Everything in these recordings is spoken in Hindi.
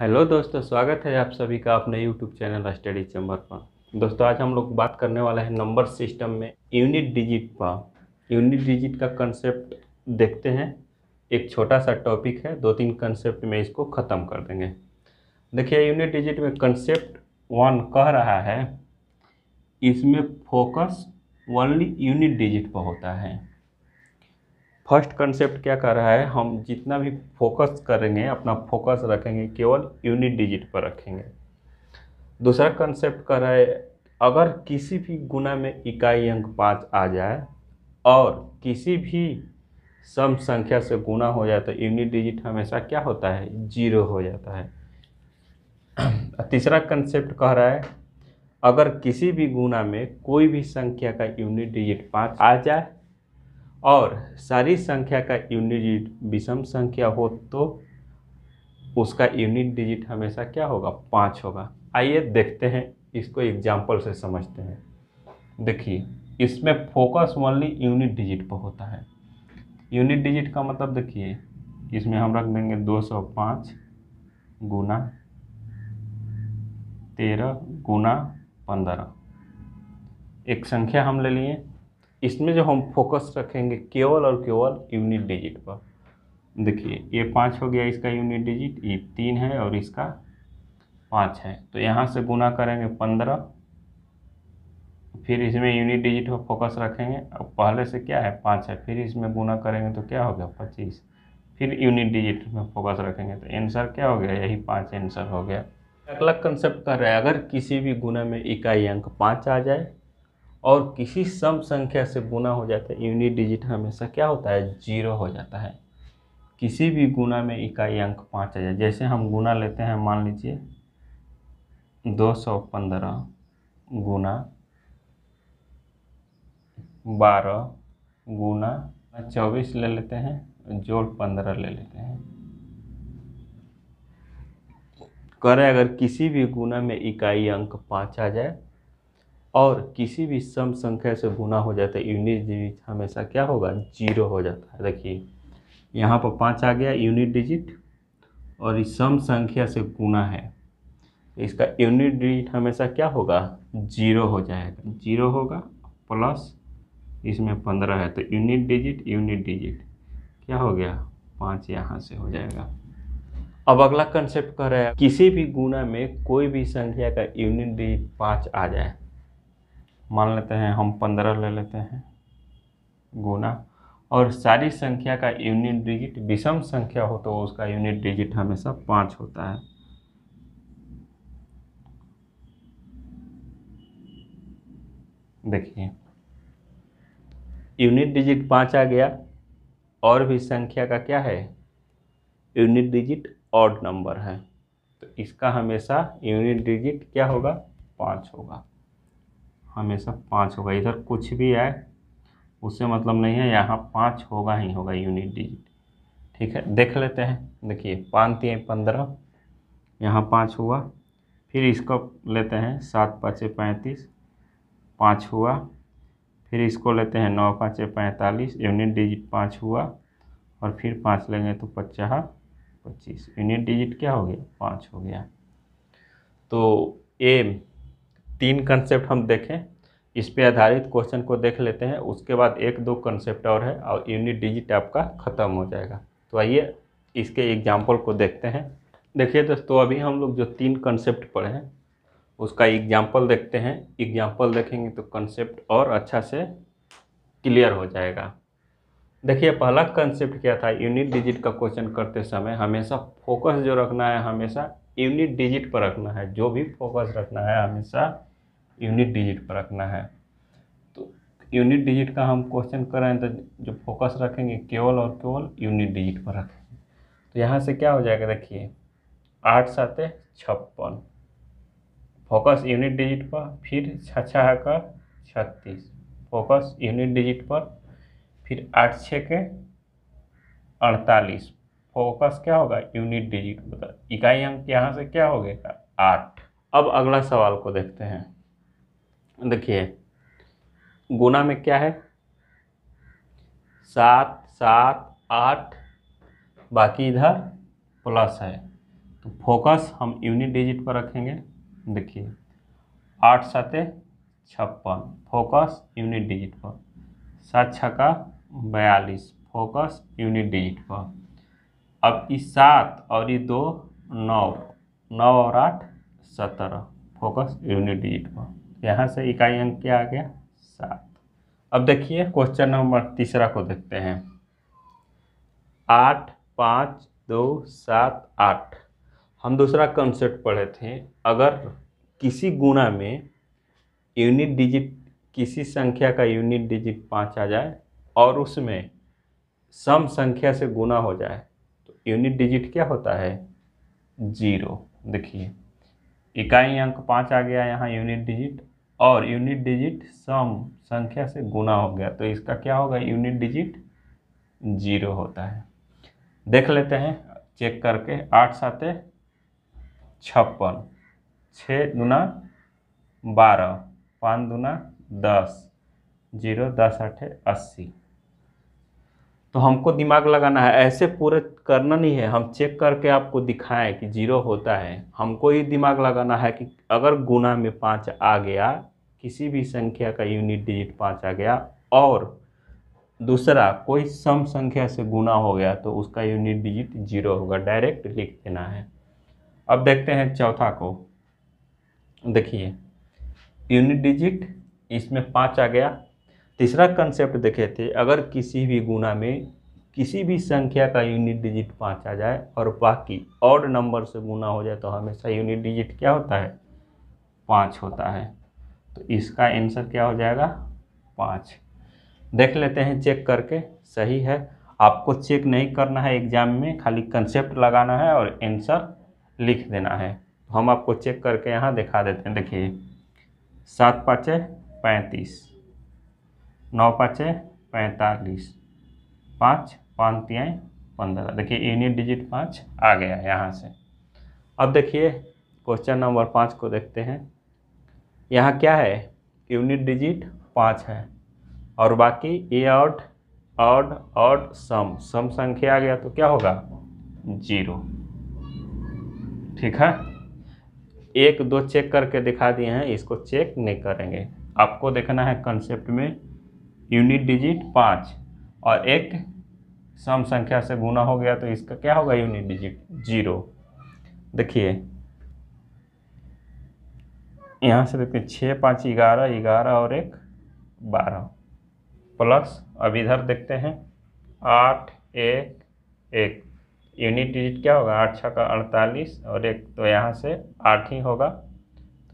हेलो दोस्तों स्वागत है आप सभी का अपने यूट्यूब चैनल स्टडी चैम्बर पर दोस्तों आज हम लोग बात करने वाले हैं नंबर सिस्टम में यूनिट डिजिट पर यूनिट डिजिट का कंसेप्ट देखते हैं एक छोटा सा टॉपिक है दो तीन कंसेप्ट में इसको ख़त्म कर देंगे देखिए यूनिट डिजिट में कंसेप्ट वन कह रहा है इसमें फोकस वनली यूनिट डिजिट पर होता है फर्स्ट कंसेप्ट क्या कर रहा है हम जितना भी फोकस करेंगे अपना फोकस रखेंगे केवल यूनिट डिजिट पर रखेंगे दूसरा कंसेप्ट कर रहा है अगर किसी भी गुना में इकाई अंक पाँच आ जाए और किसी भी सम संख्या से गुना हो जाए तो यूनिट डिजिट हमेशा क्या होता है जीरो हो जाता है तीसरा कंसेप्ट कह रहा है अगर किसी भी गुना में कोई भी संख्या का यूनिट डिजिट पाँच आ जाए और सारी संख्या का यूनिट डिजिट विषम संख्या हो तो उसका यूनिट डिजिट हमेशा क्या होगा पाँच होगा आइए देखते हैं इसको एग्जाम्पल से समझते हैं देखिए इसमें फोकस ओनली यूनिट डिजिट पर होता है यूनिट डिजिट का मतलब देखिए इसमें हम रख देंगे 205 गुना तेरह गुना पंद्रह एक संख्या हम ले लिए इसमें जो हम फोकस रखेंगे केवल और केवल यूनिट डिजिट पर देखिए ये पाँच हो गया इसका यूनिट डिजिट ये तीन है और इसका पाँच है तो यहाँ से गुना करेंगे पंद्रह फिर इसमें यूनिट डिजिट पर फोकस रखेंगे अब पहले से क्या है पाँच है फिर इसमें गुना करेंगे तो क्या हो गया पच्चीस फिर यूनिट डिजिट में फोकस रखेंगे तो आंसर क्या हो गया यही पाँच आंसर हो गया अगला कंसेप्ट कर रहा है अगर किसी भी गुना में इकाई अंक पाँच आ जाए और किसी सम संख्या से गुना हो जाता है यूनिट डिजिट हमेशा क्या होता है जीरो हो जाता है किसी भी गुना में इकाई अंक पाँच आ जाए जैसे हम गुना लेते हैं मान लीजिए दो सौ पंद्रह गुना बारह गुना चौबीस ले लेते हैं जोड़ पंद्रह ले लेते हैं करें अगर किसी भी गुना में इकाई अंक पाँच आ जाए और किसी भी सम संख्या से गुना हो जाता है यूनिट डिजिट हमेशा क्या होगा जीरो हो जाता है देखिए यहाँ पर पाँच आ गया यूनिट डिजिट और इस सम संख्या से गुना है इसका यूनिट डिजिट हमेशा क्या होगा जीरो हो जाएगा जीरो होगा प्लस इसमें पंद्रह है तो यूनिट डिजिट यूनिट डिजिट क्या हो गया पाँच यहाँ से हो जाएगा अब अगला कंसेप्ट कर रहा है किसी भी गुना में कोई भी संख्या का यूनिट डिजिट पाँच आ जाए मान लेते हैं हम पंद्रह ले लेते हैं गुना और सारी संख्या का यूनिट डिजिट विषम संख्या हो तो उसका यूनिट डिजिट हमेशा पाँच होता है देखिए यूनिट डिजिट पाँच आ गया और भी संख्या का क्या है यूनिट डिजिट ऑड नंबर है तो इसका हमेशा यूनिट डिजिट क्या होगा पाँच होगा हमेशा पाँच होगा इधर कुछ भी आए उससे मतलब नहीं है यहाँ पाँच होगा ही होगा यूनिट डिजिट ठीक है देख लेते हैं देखिए पाँच तीन पंद्रह यहाँ पाँच हुआ फिर इसको लेते हैं सात पाँचे पैंतीस पाँच हुआ फिर इसको लेते हैं नौ पाँचे पैंतालीस यूनिट डिजिट पाँच हुआ और फिर पाँच लेंगे तो पचास पच्चीस यूनिट डिजिट क्या हो गया पाँच हो गया तो ए तीन कंसेप्ट हम देखें इस पे आधारित क्वेश्चन को देख लेते हैं उसके बाद एक दो कंसेप्ट और है और यूनिट डिजिट आपका ख़त्म हो जाएगा तो आइए इसके एग्जाम्पल को देखते हैं देखिए दोस्तों अभी हम लोग जो तीन कंसेप्ट पढ़े हैं उसका एग्जाम्पल देखते हैं एग्जाम्पल देखेंगे तो कंसेप्ट और अच्छा से क्लियर हो जाएगा देखिए पहला कंसेप्ट क्या था यूनिट डिजिट का क्वेश्चन करते समय हमेशा फोकस जो रखना है हमेशा यूनिट डिजिट पर रखना है जो भी फोकस रखना है हमेशा यूनिट डिजिट पर रखना है तो यूनिट डिजिट का हम क्वेश्चन करें तो जो फोकस रखेंगे केवल और केवल यूनिट डिजिट पर रखेंगे तो यहाँ से क्या हो जाएगा देखिए आठ सात छप्पन फोकस यूनिट डिजिट पर फिर छछा का छत्तीस फोकस यूनिट डिजिट पर फिर आठ छः के अड़तालीस फोकस क्या होगा यूनिट डिजिट मतलब इकाई अंक यहाँ से क्या हो गया आठ अब अगला सवाल को देखते हैं देखिए गुना में क्या है सात सात आठ बाकी इधर प्लस है तो फोकस हम यूनिट डिजिट पर रखेंगे देखिए आठ सात छप्पन फोकस यूनिट डिजिट पर सात छका बयालीस फोकस यूनिट डिजिट पर अब इस सात और ये दो नौ नौ और आठ सत्रह फोकस यूनिट डिजिट पर यहाँ से इकाई अंक क्या आ गया सात अब देखिए क्वेश्चन नंबर तीसरा को देखते हैं आठ पाँच दो सात आठ हम दूसरा कंसेप्ट पढ़े थे अगर किसी गुना में यूनिट डिजिट किसी संख्या का यूनिट डिजिट पाँच आ जाए और उसमें सम संख्या से गुना हो जाए तो यूनिट डिजिट क्या होता है जीरो देखिए इकाई अंक पाँच आ गया यहाँ यूनिट डिजिट और यूनिट डिजिट सम संख्या से गुना हो गया तो इसका क्या होगा यूनिट डिजिट जीरो होता है देख लेते हैं चेक करके आठ सात छप्पन छः दुना बारह पाँच दुना दस जीरो दस आठ अस्सी तो हमको दिमाग लगाना है ऐसे पूरे करना नहीं है हम चेक करके आपको दिखाएं कि जीरो होता है हमको ये दिमाग लगाना है कि अगर गुना में पाँच आ गया किसी भी संख्या का यूनिट डिजिट पाँच आ गया और दूसरा कोई सम संख्या से गुना हो गया तो उसका यूनिट डिजिट जीरो होगा डायरेक्ट लिख देना है अब देखते हैं चौथा को देखिए यूनिट डिजिट इसमें पाँच आ गया तीसरा कंसेप्ट देखे थे अगर किसी भी गुना में किसी भी संख्या का यूनिट डिजिट पाँच आ जाए और बाकी ऑड नंबर से गुना हो जाए तो हमेशा यूनिट डिजिट क्या होता है पाँच होता है तो इसका आंसर क्या हो जाएगा पाँच देख लेते हैं चेक करके सही है आपको चेक नहीं करना है एग्ज़ाम में खाली कंसेप्ट लगाना है और आंसर लिख देना है हम आपको चेक करके यहाँ दिखा देते हैं देखिए सात पाँच पैंतीस नौ पाँचें पैंतालीस पाँच पाँतियाँ पंद्रह देखिए यूनिट डिजिट पाँच आ गया यहाँ से अब देखिए क्वेश्चन नंबर पाँच को देखते हैं यहाँ क्या है यूनिट डिजिट पाँच है और बाकी ए आउट ऑड ऑड सम सम संख्या आ गया तो क्या होगा जीरो ठीक है एक दो चेक करके दिखा दिए हैं इसको चेक नहीं करेंगे आपको देखना है कंसेप्ट में यूनिट डिजिट पाँच और एक सम संख्या से गुना हो गया तो इसका क्या होगा यूनिट डिजिट जीरो देखिए यहाँ से देखते हैं छः पाँच ग्यारह ग्यारह और एक बारह प्लस अब इधर देखते हैं आठ एक एक यूनिट डिजिट क्या होगा आठ छः का अड़तालीस और एक तो यहाँ से आठ ही होगा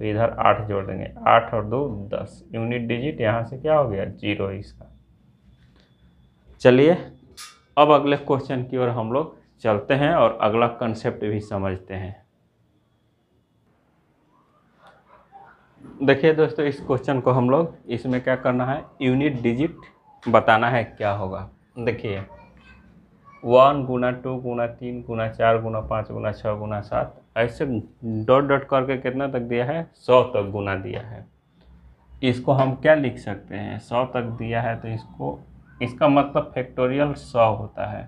तो इधर आठ जोड़ देंगे आठ और दो दस यूनिट डिजिट यहाँ से क्या हो गया जीरो इसका चलिए अब अगले क्वेश्चन की ओर हम लोग चलते हैं और अगला कंसेप्ट भी समझते हैं देखिए दोस्तों इस क्वेश्चन को हम लोग इसमें क्या करना है यूनिट डिजिट बताना है क्या होगा देखिए वन गुना टू गुना तीन गुना चार गुना पाँच गुना छः गुना सात ऐसे डॉट डॉट करके कितना तक दिया है सौ तक गुना दिया है इसको हम क्या लिख सकते हैं सौ तक दिया है तो इसको इसका मतलब फैक्टोरियल सौ होता है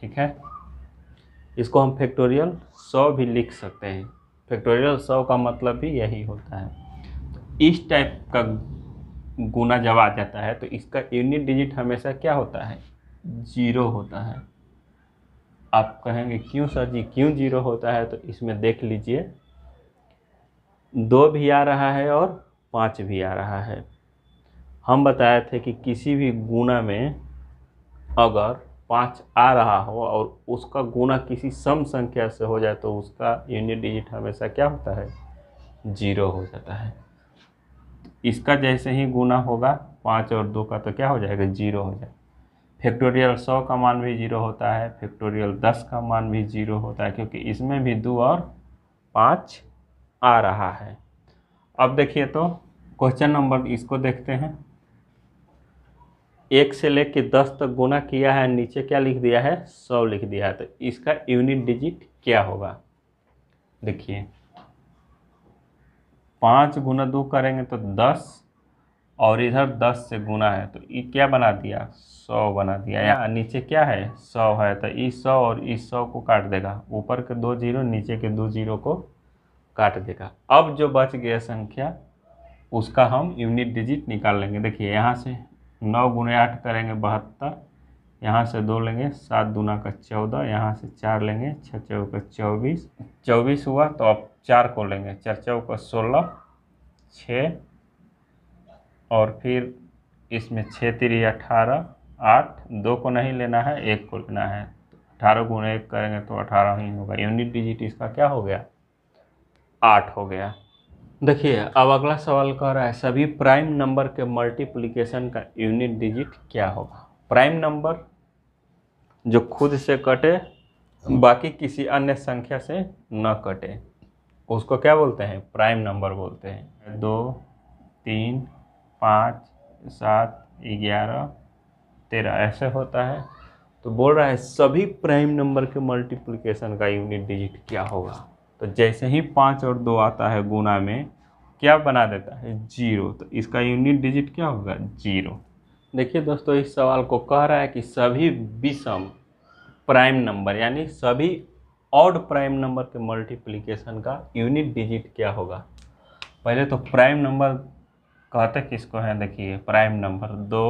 ठीक है इसको हम फैक्टोरियल सौ भी लिख सकते हैं फैक्टोरियल सौ का मतलब भी यही होता है तो इस टाइप का गुना जब आ जाता है तो इसका यूनिट डिजिट हमेशा क्या होता है जीरो होता है आप कहेंगे क्यों सर जी क्यों जीरो होता है तो इसमें देख लीजिए दो भी आ रहा है और पाँच भी आ रहा है हम बताए थे कि किसी भी गुना में अगर पाँच आ रहा हो और उसका गुना किसी सम संख्या से हो जाए तो उसका यूनिट डिजिट हमेशा क्या होता है जीरो हो जाता है इसका जैसे ही गुना होगा पाँच और दो का तो क्या हो जाएगा जीरो हो जाएगा फैक्टोरियल सौ का मान भी जीरो होता है फैक्टोरियल दस का मान भी जीरो होता है क्योंकि इसमें भी दो और पाँच आ रहा है अब देखिए तो क्वेश्चन नंबर इसको देखते हैं एक से लेके दस तक गुना किया है नीचे क्या लिख दिया है सौ लिख दिया है तो इसका यूनिट डिजिट क्या होगा देखिए पाँच गुना दो करेंगे तो दस और इधर दस से गुना है तो ये क्या बना दिया सौ बना दिया यहाँ नीचे क्या है सौ है तो इस सौ और इस सौ को काट देगा ऊपर के दो जीरो नीचे के दो जीरो को काट देगा अब जो बच गया संख्या उसका हम यूनिट डिजिट निकाल लेंगे देखिए यहाँ से नौ गुने आठ करेंगे बहत्तर यहाँ से दो लेंगे सात दूना का चौदह यहाँ से चार लेंगे छः चौ का चौबीस चौबीस हुआ तो अब चार को लेंगे चार चौ का सोलह छः और फिर इसमें छः तिरी अठारह आठ दो को नहीं लेना है एक को लेना है अठारह गुण एक करेंगे तो अठारह ही होगा यूनिट डिजिट इसका क्या हो गया आठ हो गया देखिए अब अगला सवाल कह रहा है सभी प्राइम नंबर के मल्टीप्लिकेशन का यूनिट डिजिट क्या होगा प्राइम नंबर जो खुद से कटे बाकी किसी अन्य संख्या से न कटे उसको क्या बोलते हैं प्राइम नंबर बोलते हैं दो तीन पाँच सात ग्यारह तेरह ऐसे होता है तो बोल रहा है सभी प्राइम नंबर के मल्टीप्लिकेशन का यूनिट डिजिट क्या होगा तो जैसे ही पाँच और दो आता है गुना में क्या बना देता है जीरो तो इसका यूनिट डिजिट क्या होगा जीरो देखिए दोस्तों इस सवाल को कह रहा है कि सभी विषम प्राइम नंबर यानी सभी ऑड प्राइम नंबर के मल्टीप्लिकेशन का यूनिट डिजिट क्या होगा पहले तो प्राइम नंबर कहते किसको हैं देखिए प्राइम नंबर दो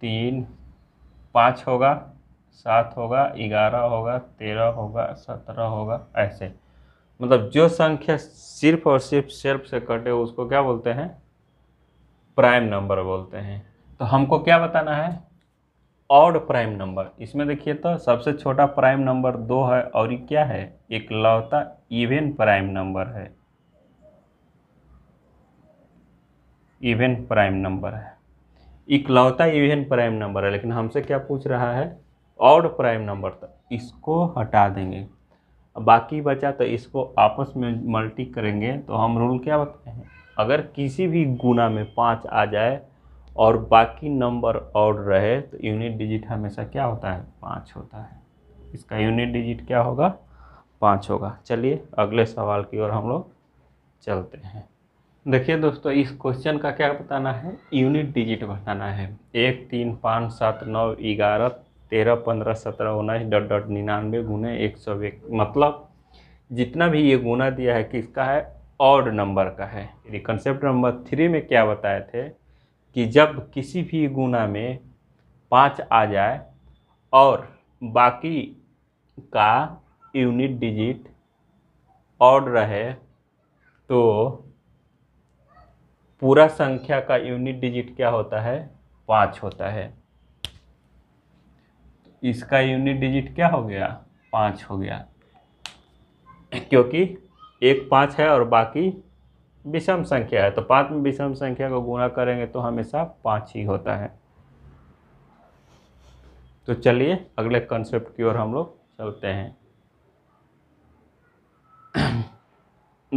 तीन पाँच होगा सात होगा ग्यारह होगा तेरह होगा सत्रह होगा ऐसे मतलब जो संख्या सिर्फ और सिर्फ सेल्फ से कटे उसको क्या बोलते हैं प्राइम नंबर बोलते हैं तो हमको क्या बताना है ऑड प्राइम नंबर इसमें देखिए तो सबसे छोटा प्राइम नंबर दो है और ये क्या है एक लौता इवेन प्राइम नंबर है इवन प्राइम नंबर है इकलौता इवन प्राइम नंबर है लेकिन हमसे क्या पूछ रहा है और प्राइम नंबर तक इसको हटा देंगे बाकी बचा तो इसको आपस में मल्टी करेंगे तो हम रूल क्या बताते हैं अगर किसी भी गुना में पाँच आ जाए और बाकी नंबर और रहे तो यूनिट डिजिट हमेशा क्या होता है पाँच होता है इसका यूनिट डिजिट क्या होगा पाँच होगा चलिए अगले सवाल की ओर हम लोग चलते हैं देखिए दोस्तों इस क्वेश्चन का क्या बताना है यूनिट डिजिट बताना है एक तीन पाँच सात नौ ग्यारह तेरह पंद्रह सत्रह उन्नीस डॉट डॉट निन्यानवे गुने एक सौ एक मतलब जितना भी ये गुना दिया है किसका है ऑड नंबर का है यदि कंसेप्ट नंबर थ्री में क्या बताए थे कि जब किसी भी गुना में पाँच आ जाए और बाकी का यूनिट डिजिट ऑड रहे तो पूरा संख्या का यूनिट डिजिट क्या होता है पाँच होता है इसका यूनिट डिजिट क्या हो गया पाँच हो गया क्योंकि एक पाँच है और बाकी विषम संख्या है तो पाँच में विषम संख्या को गुणा करेंगे तो हमेशा पाँच ही होता है तो चलिए अगले कॉन्सेप्ट की ओर हम लोग चलते हैं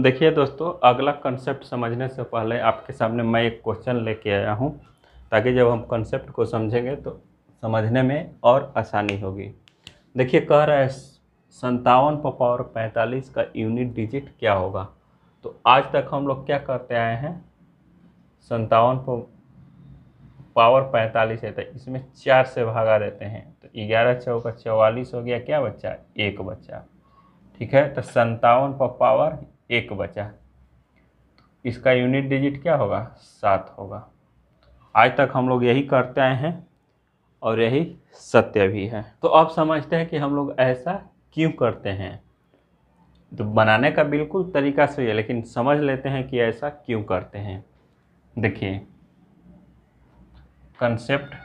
देखिए दोस्तों अगला कंसेप्ट समझने से पहले आपके सामने मैं एक क्वेश्चन लेके आया हूँ ताकि जब हम कंसेप्ट को समझेंगे तो समझने में और आसानी होगी देखिए कह रहा है संतावन पर पावर पैंतालीस का यूनिट डिजिट क्या होगा तो आज तक हम लोग क्या करते आए हैं संतावन पर पावर पैंतालीस है तो इसमें चार से भागा देते हैं तो ग्यारह चौका चौवालीस हो गया क्या बच्चा एक बच्चा ठीक है तो संतावन पर पावर एक बचा इसका यूनिट डिजिट क्या होगा सात होगा आज तक हम लोग यही करते आए हैं और यही सत्य भी है तो अब समझते हैं कि हम लोग ऐसा क्यों करते हैं तो बनाने का बिल्कुल तरीका सही है लेकिन समझ लेते हैं कि ऐसा क्यों करते हैं देखिए कंसेप्ट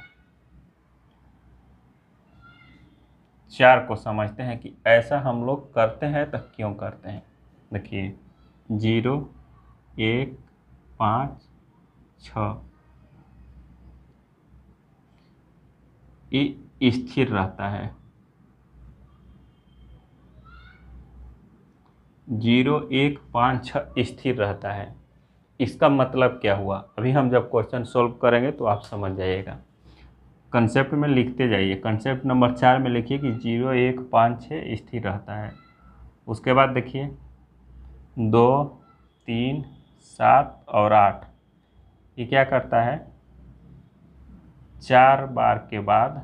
चार को समझते हैं कि ऐसा हम लोग करते हैं तो क्यों करते हैं देखिए जीरो एक पाँच छ स्थिर रहता है जीरो एक पाँच छ स्थिर रहता है इसका मतलब क्या हुआ अभी हम जब क्वेश्चन सॉल्व करेंगे तो आप समझ जाइएगा कंसेप्ट में लिखते जाइए कंसेप्ट नंबर चार में लिखिए कि जीरो एक पाँच छः स्थिर रहता है उसके बाद देखिए दो तीन सात और आठ ये क्या करता है चार बार के बाद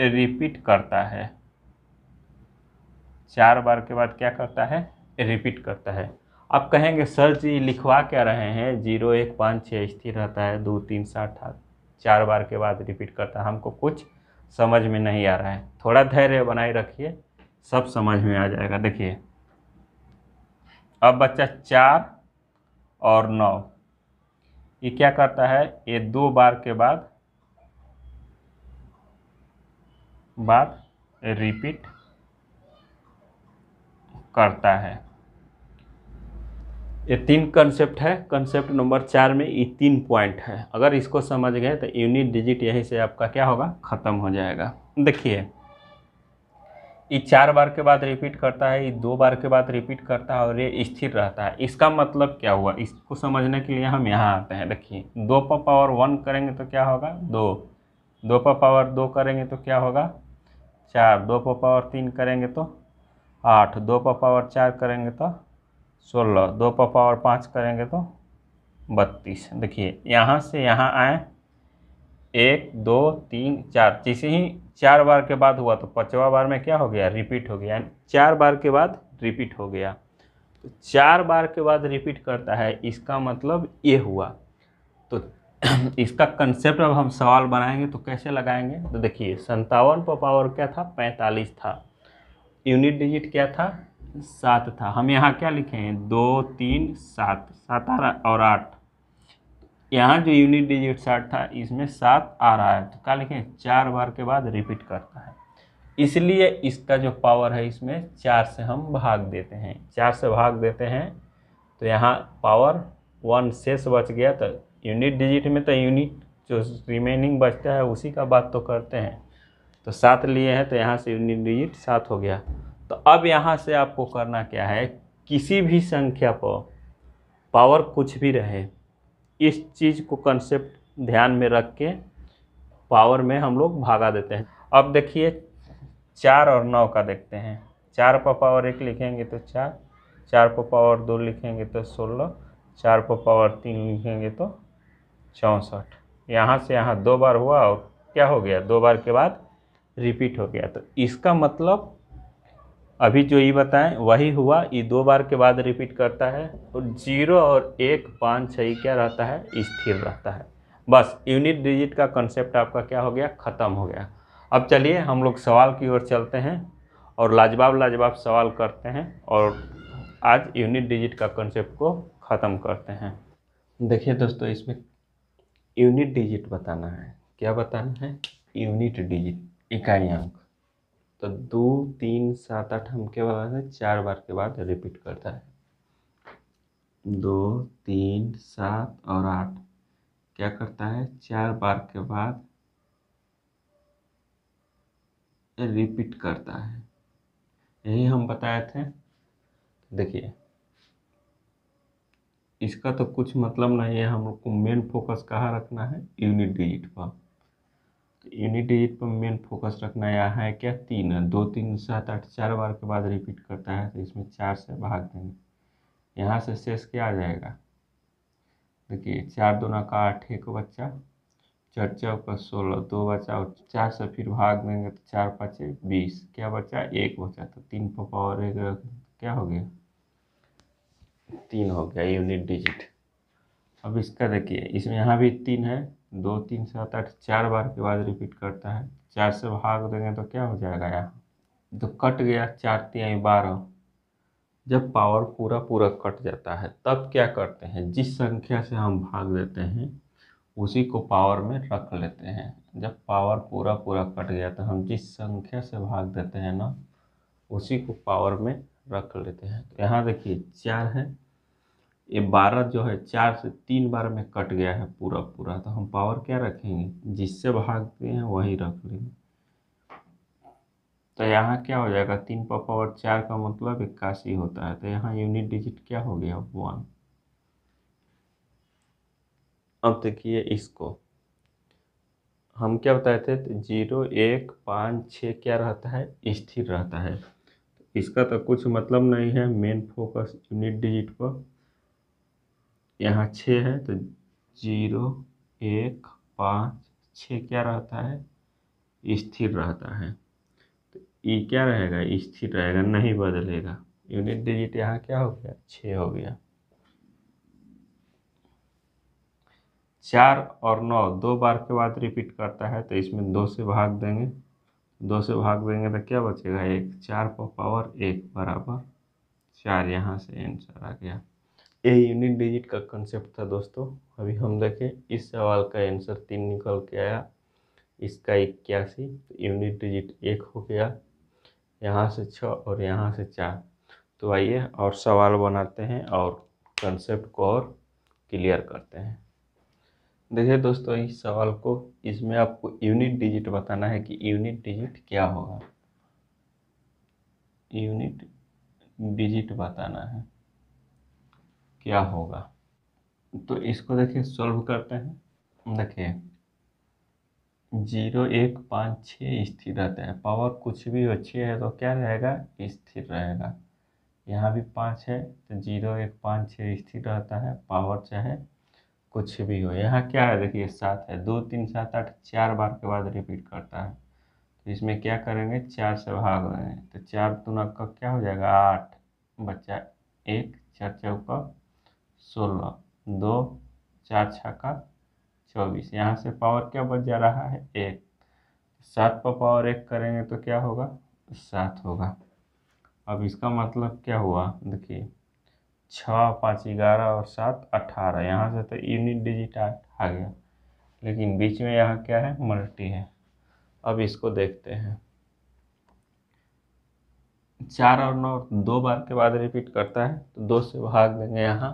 रिपीट करता है चार बार के बाद क्या करता है रिपीट करता है आप कहेंगे सर जी लिखवा क्या रहे हैं जीरो एक पाँच छः स्थिर रहता है दो तीन सात आठ चार बार के बाद रिपीट करता है हमको कुछ समझ में नहीं आ रहा है थोड़ा धैर्य बनाए रखिए सब समझ में आ जाएगा देखिए अब बच्चा चार और नौ ये क्या करता है ये दो बार के बाद बाद रिपीट करता है ये तीन कंसेप्ट है कंसेप्ट नंबर चार में ये तीन पॉइंट है अगर इसको समझ गए तो यूनिट डिजिट यहीं से आपका क्या होगा ख़त्म हो जाएगा देखिए ये चार बार के बाद रिपीट करता है ये दो बार के बाद रिपीट करता है और ये स्थिर रहता है इसका मतलब क्या हुआ इसको समझने के लिए हम यहाँ आते हैं देखिए दो पर पावर वन करेंगे तो क्या होगा दो दो पर पावर दो करेंगे तो क्या होगा चार दो पर पावर तीन करेंगे तो आठ दो पर पावर चार करेंगे तो सोलह दो पर पावर पाँच करेंगे तो बत्तीस देखिए यहाँ से यहाँ आए एक दो तीन चार जैसे ही चार बार के बाद हुआ तो पचवा बार में क्या हो गया रिपीट हो गया चार बार के बाद रिपीट हो गया तो चार बार के बाद रिपीट करता है इसका मतलब ये हुआ तो इसका कंसेप्ट अब हम सवाल बनाएंगे तो कैसे लगाएंगे तो देखिए संतावन पर पावर क्या था पैंतालीस था यूनिट डिजिट क्या था सात था हम यहाँ क्या लिखे हैं दो तीन सात सात आ रहा और आठ यहाँ जो यूनिट डिजिट साठ था इसमें सात आ रहा है तो क्या लिखे चार बार के बाद रिपीट करता है इसलिए इसका जो पावर है इसमें चार से हम भाग देते हैं चार से भाग देते हैं तो यहाँ पावर वन शेष बच गया तो यूनिट डिजिट में तो यूनिट जो रिमेनिंग बचता है उसी का बात तो करते हैं तो सात लिए हैं तो यहाँ से यूनिट डिजिट सात हो गया तो अब यहाँ से आपको करना क्या है किसी भी संख्या पर पावर कुछ भी रहे इस चीज़ को कंसेप्ट ध्यान में रख के पावर में हम लोग भागा देते हैं अब देखिए चार और नौ का देखते हैं चार पर पावर एक लिखेंगे तो चार चार पर पावर दो लिखेंगे तो सोलह चार पर पावर तीन लिखेंगे तो चौंसठ यहाँ से यहाँ दो बार हुआ और क्या हो गया दो बार के बाद रिपीट हो गया तो इसका मतलब अभी जो ये बताएं वही हुआ ये दो बार के बाद रिपीट करता है और जीरो और एक पाँच छः क्या रहता है स्थिर रहता है बस यूनिट डिजिट का कंसेप्ट आपका क्या हो गया ख़त्म हो गया अब चलिए हम लोग सवाल की ओर चलते हैं और लाजवाब लाजवाब सवाल करते हैं और आज यूनिट डिजिट का कंसेप्ट को ख़त्म करते हैं देखिए दोस्तों इसमें यूनिट डिजिट बताना है क्या बताना है यूनिट डिजिट इकाई अंक तो दो तीन सात आठ हम क्या के हैं चार बार के बाद रिपीट करता है दो तीन सात और आठ क्या करता है चार बार के बाद रिपीट करता है यही हम बताए थे देखिए इसका तो कुछ मतलब नहीं है हम लोग को मेन फोकस कहाँ रखना है यूनिट डिजिट पर यूनिट डिजिट पर मेन फोकस रखना है यहाँ है क्या तीन है दो तीन सात आठ चार बार के बाद रिपीट करता है तो इसमें चार से भाग देंगे यहाँ से शेष क्या आ जाएगा देखिए चार दो का आठ एक बच्चा चार चौ का सोलह दो बचा और चार से फिर भाग देंगे तो चार पाँचे बीस क्या बचा एक बचा तो तीन पर पावर एक क्या हो गया तीन हो गया यूनिट डिजिट अब इसका देखिए इसमें यहाँ भी तीन है दो तीन सात आठ चार बार के बाद रिपीट करता है चार से भाग देंगे तो क्या हो जाएगा यहाँ तो कट गया चार तिहाई बारह जब पावर पूरा पूरा कट जाता है तब क्या करते हैं जिस संख्या से हम भाग देते हैं उसी को पावर में रख लेते हैं जब पावर पूरा पूरा कट गया तो हम जिस संख्या से भाग देते हैं ना उसी को पावर में रख लेते हैं तो यहाँ देखिए चार है ये बारह जो है चार से तीन बार में कट गया है पूरा पूरा तो हम पावर क्या रखेंगे जिससे भागते हैं वही रख लेंगे तो यहाँ क्या हो जाएगा तीन पर पावर चार का मतलब इक्यासी होता है तो यहाँ यूनिट डिजिट क्या हो गया वन अब देखिए इसको हम क्या बताए थे तो जीरो एक पाँच छ क्या रहता है स्थिर रहता है इसका तो कुछ मतलब नहीं है मेन फोकस यूनिट डिजिट पर यहाँ छः है तो जीरो एक पाँच छः क्या रहता है स्थिर रहता है तो ई क्या रहेगा स्थिर रहेगा नहीं बदलेगा यूनिट डिजिट यहाँ क्या हो गया छः हो गया चार और नौ दो बार के बाद रिपीट करता है तो इसमें दो से भाग देंगे दो से भाग देंगे तो क्या बचेगा एक चार पावर एक बराबर चार यहाँ से आंसर आ गया ये यूनिट डिजिट का कंसेप्ट था दोस्तों अभी हम देखें इस सवाल का आंसर तीन निकल के आया इसका इक्यासी तो यूनिट डिजिट एक हो गया यहाँ से छः और यहाँ से चार तो आइए और सवाल बनाते हैं और कंसेप्ट को और क्लियर करते हैं देखिए दोस्तों इस सवाल को इसमें आपको यूनिट डिजिट बताना है कि यूनिट डिजिट क्या होगा यूनिट डिजिट बताना है क्या होगा तो इसको देखिए सॉल्व करते हैं देखिए जीरो एक पाँच छः स्थिर रहते हैं पावर कुछ भी हो छः है तो क्या रहेगा स्थिर रहेगा यहाँ भी पाँच है तो जीरो एक पाँच छः स्थिर रहता है पावर चाहे कुछ भी हो यहाँ क्या है देखिए सात है दो तीन सात आठ चार बार के बाद रिपीट करता है तो इसमें क्या करेंगे चार से भाग देंगे तो चार तुनक का क्या हो जाएगा आठ बच्चा एक चार चौका सोलह दो चार छक्का चौबीस यहाँ से पावर क्या बच जा रहा है एक सात पर पावर एक करेंगे तो क्या होगा सात होगा अब इसका मतलब क्या हुआ देखिए छः पाँच ग्यारह और सात अठारह यहाँ से तो यूनिट डिजिट आ गया लेकिन बीच में यहाँ क्या है मल्टी है अब इसको देखते हैं चार और नौ दो बार के बाद रिपीट करता है तो दो से भाग देंगे यहाँ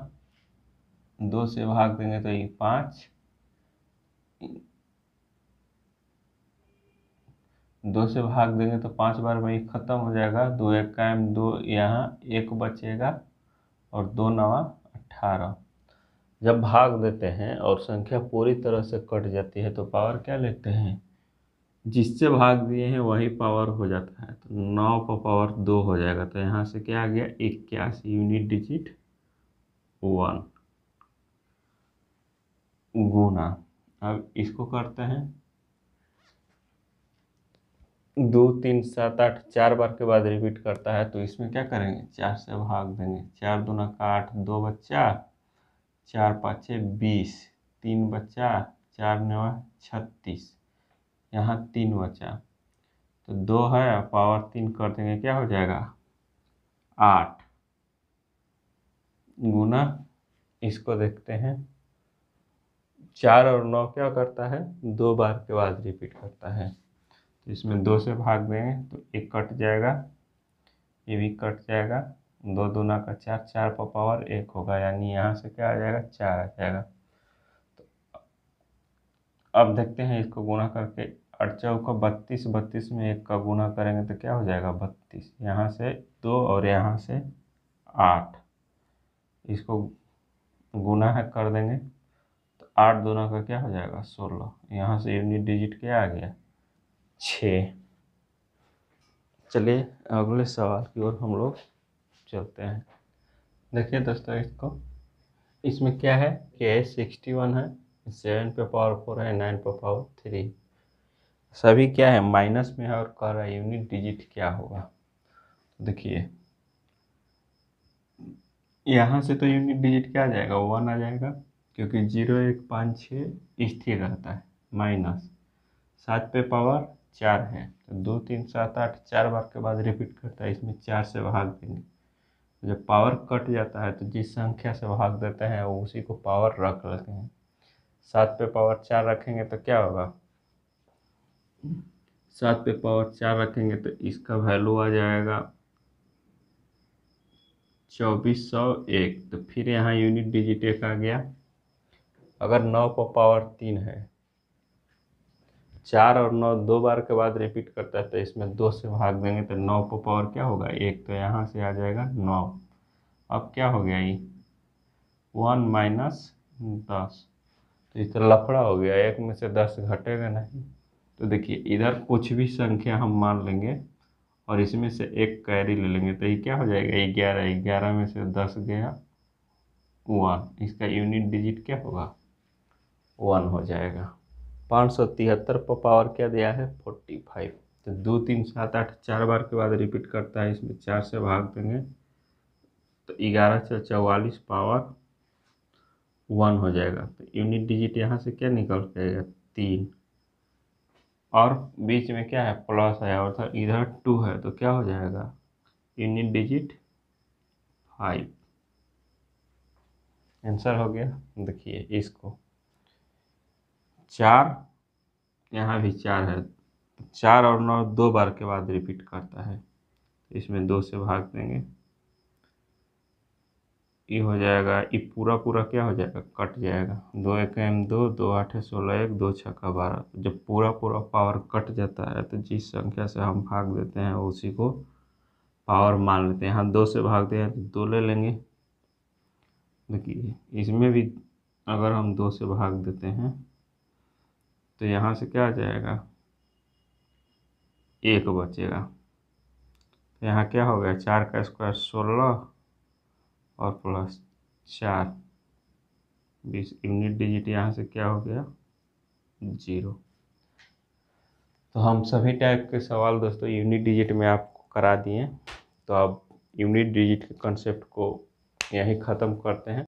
दो से भाग देंगे तो ये पाँच दो से भाग देंगे तो पाँच बार में ख़त्म हो जाएगा दो एक कायम दो यहाँ एक बचेगा और दो नवा अट्ठारह जब भाग देते हैं और संख्या पूरी तरह से कट जाती है तो पावर क्या लेते हैं जिससे भाग दिए हैं वही पावर हो जाता है तो नौ का पावर दो हो जाएगा तो यहाँ से क्या आ गया इक्यासी यूनिट डिजिट वन गुना अब इसको करते हैं दो तीन सात आठ चार बार के बाद रिपीट करता है तो इसमें क्या करेंगे चार से भाग देंगे चार दो का आठ दो बच्चा चार छः बीस तीन बच्चा चार नौ छत्तीस यहाँ तीन बच्चा तो दो है पावर तीन कर देंगे क्या हो जाएगा आठ गुना इसको देखते हैं चार और नौ क्या करता है दो बार के बाद रिपीट करता है तो इसमें दो से भाग देंगे तो एक कट जाएगा ये भी कट जाएगा दो दूना का चार चार पर पावर एक होगा यानी यहाँ से क्या आ जाएगा चार आ जाएगा तो अब देखते हैं इसको गुना करके अड़चौ का बत्तीस बत्तीस में एक का गुना करेंगे तो क्या हो जाएगा बत्तीस यहाँ से दो और यहाँ से आठ इसको गुना है कर देंगे आठ दोनों का क्या हो जाएगा सोलह यहाँ से यूनिट डिजिट क्या आ गया छ चलिए अगले सवाल की ओर हम लोग चलते हैं देखिए दोस्तों इसको इसमें क्या है के सिक्सटी वन है सेवन पे पावर फोर है नाइन पे पावर थ्री सभी क्या है माइनस में है और कह रहा है यूनिट डिजिट क्या होगा तो देखिए यहाँ से तो यूनिट डिजिट क्या आ जाएगा वन आ जाएगा क्योंकि जीरो एक पाँच छः स्थिर रहता है माइनस सात पे पावर चार है तो दो तीन सात आठ चार बार के बाद रिपीट करता है इसमें चार से भाग देंगे जब पावर कट जाता है तो जिस संख्या से भाग देते हैं वो उसी को पावर रख लेते हैं सात पे पावर चार रखेंगे तो क्या होगा सात पे पावर चार रखेंगे तो इसका वैल्यू आ जाएगा चौबीस सौ एक तो फिर यहाँ यूनिट डिजिट एक आ गया अगर नौ को पावर तीन है चार और नौ दो बार के बाद रिपीट करता है तो इसमें दो से भाग देंगे तो नौ को पावर क्या होगा एक तो यहाँ से आ जाएगा नौ अब क्या हो गया ये वन माइनस दस तो इस तरह लफड़ा हो गया एक में से दस घटेगा नहीं तो देखिए इधर कुछ भी संख्या हम मान लेंगे और इसमें से एक कैरी ले लेंगे तो ये क्या हो जाएगा ग्यारह ग्यारह में से दस गया वन इसका यूनिट डिजिट क्या होगा वन हो जाएगा पाँच सौ तिहत्तर पर पावर क्या दिया है फोर्टी फाइव तो दो तीन सात आठ चार बार के बाद रिपीट करता है इसमें चार से भाग देंगे तो ग्यारह से चौवालीस पावर वन हो जाएगा तो यूनिट डिजिट यहाँ से क्या निकल के आएगा तीन और बीच में क्या है प्लस है और इधर टू है तो क्या हो जाएगा यूनिट डिजिट फाइव आंसर हो गया देखिए इसको चार यहाँ भी चार है चार और नौ दो बार के बाद रिपीट करता है इसमें दो से भाग देंगे ये हो जाएगा ये पूरा पूरा क्या हो जाएगा कट जाएगा दो एक एम दो दो आठ सोलह एक दो छक्का बारह जब पूरा पूरा पावर कट जाता है तो जिस संख्या से हम भाग देते हैं उसी को पावर मान लेते हैं यहाँ दो से भागते हैं तो दो ले लेंगे देखिए इसमें भी अगर हम दो से भाग देते हैं तो यहाँ से क्या आ जाएगा एक बचेगा तो यहाँ क्या हो गया चार का स्क्वायर सोलह और प्लस चार बीस यूनिट डिजिट यहाँ से क्या हो गया जीरो तो हम सभी टाइप के सवाल दोस्तों यूनिट डिजिट में आपको करा दिए तो अब यूनिट डिजिट के कंसेप्ट को यहीं ख़त्म करते हैं